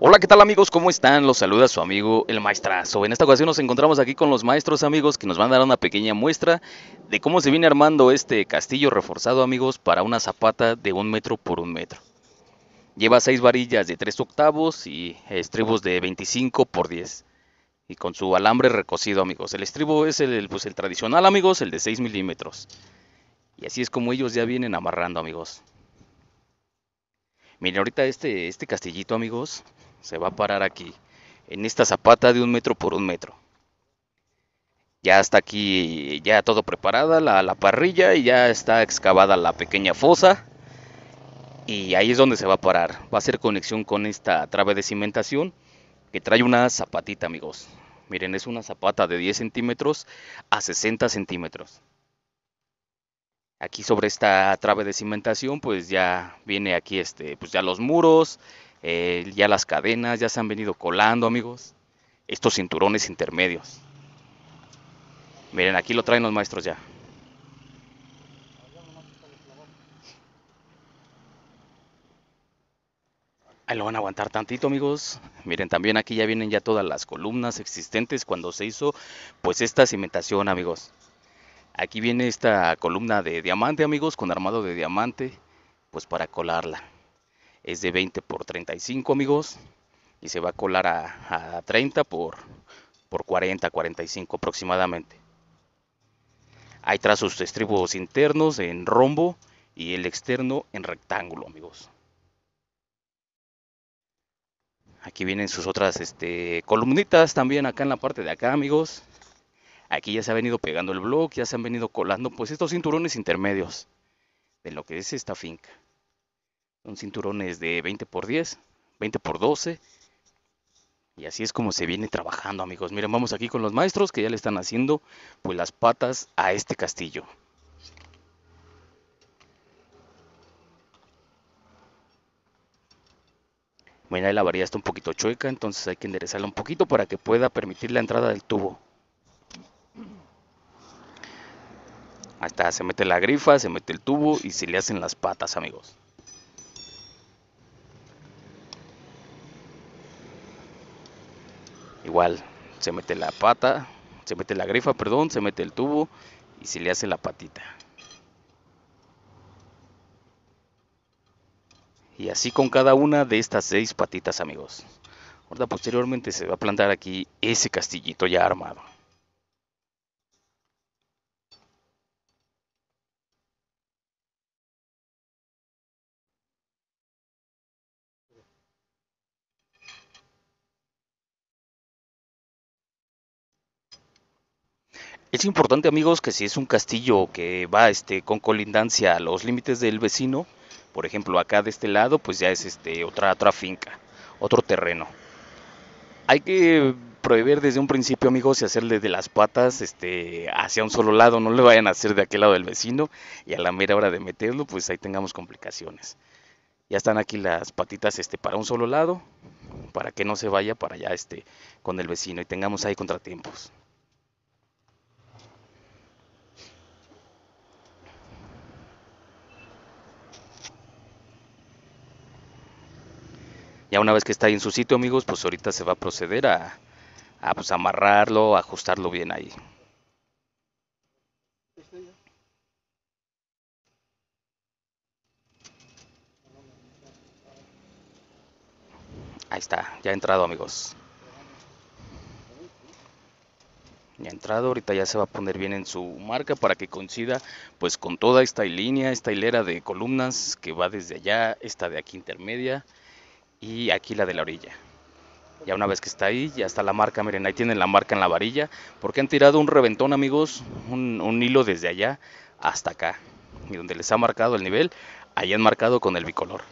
Hola, ¿qué tal amigos? ¿Cómo están? Los saluda su amigo el maestrazo. En esta ocasión nos encontramos aquí con los maestros amigos que nos van a dar una pequeña muestra de cómo se viene armando este castillo reforzado amigos para una zapata de un metro por un metro. Lleva seis varillas de 3 octavos y estribos de 25 por 10. Y con su alambre recocido amigos. El estribo es el, pues, el tradicional amigos, el de 6 milímetros. Y así es como ellos ya vienen amarrando amigos. Miren ahorita este, este castillito amigos se va a parar aquí, en esta zapata de un metro por un metro. Ya está aquí, ya todo preparada, la, parrilla y ya está excavada la pequeña fosa. Y ahí es donde se va a parar. Va a hacer conexión con esta trave de cimentación que trae una zapatita, amigos. Miren, es una zapata de 10 centímetros a 60 centímetros. Aquí sobre esta trave de cimentación, pues ya viene aquí este, pues ya los muros, eh, ya las cadenas ya se han venido colando, amigos. Estos cinturones intermedios. Miren, aquí lo traen los maestros ya. Ahí lo van a aguantar tantito, amigos. Miren, también aquí ya vienen ya todas las columnas existentes cuando se hizo pues esta cimentación, amigos. Aquí viene esta columna de diamante, amigos, con armado de diamante, pues para colarla es de 20 por 35 amigos y se va a colar a, 30 por, por 40, 45 aproximadamente. Hay trazos sus estribos internos en rombo y el externo en rectángulo, amigos. Aquí vienen sus otras este, columnitas también acá en la parte de acá, amigos. Aquí ya se ha venido pegando el bloque, ya se han venido colando pues estos cinturones intermedios de lo que es esta finca. Son cinturones de 20 por 10, 20 por 12. Y así es como se viene trabajando, amigos. Miren, vamos aquí con los maestros que ya le están haciendo pues las patas a este castillo. Bueno, la varilla está un poquito chueca, entonces hay que enderezarla un poquito para que pueda permitir la entrada del tubo. Hasta se mete la grifa, se mete el tubo y se le hacen las patas, amigos. Igual, se mete la pata, se mete la grifa, perdón, se mete el tubo y se le hace la patita. Y así con cada una de estas seis patitas, amigos. Ahora posteriormente se va a plantar aquí ese castillito ya armado. Es importante, amigos, que si es un castillo que va este, con colindancia a los límites del vecino, por ejemplo, acá de este lado, pues ya es este, otra, otra finca, otro terreno. Hay que prohibir desde un principio, amigos, y hacerle de las patas este, hacia un solo lado. No le vayan a hacer de aquel lado del vecino y a la mera hora de meterlo, pues ahí tengamos complicaciones. Ya están aquí las patitas este, para un solo lado, para que no se vaya para allá este, con el vecino y tengamos ahí contratiempos. Ya una vez que está ahí en su sitio, amigos, pues ahorita se va a proceder a, a pues, amarrarlo, ajustarlo bien ahí. Ahí está, ya ha entrado amigos. Ya ha entrado, ahorita ya se va a poner bien en su marca para que coincida pues con toda esta línea, esta hilera de columnas que va desde allá, esta de aquí intermedia, y aquí la de la orilla. Ya una vez que está ahí, ya está la marca, miren, ahí tienen la marca en la varilla, porque han tirado un reventón, amigos, un, hilo desde allá hasta acá. Y donde les ha marcado el nivel, ahí han marcado con el bicolor.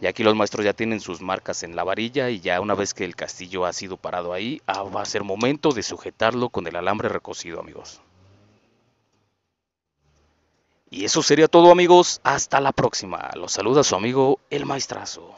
Y aquí los maestros ya tienen sus marcas en la varilla y ya una vez que el castillo ha sido parado ahí, ah, va a ser momento de sujetarlo con el alambre recocido, amigos. Y eso sería todo amigos, hasta la próxima. Los saluda su amigo El Maestrazo.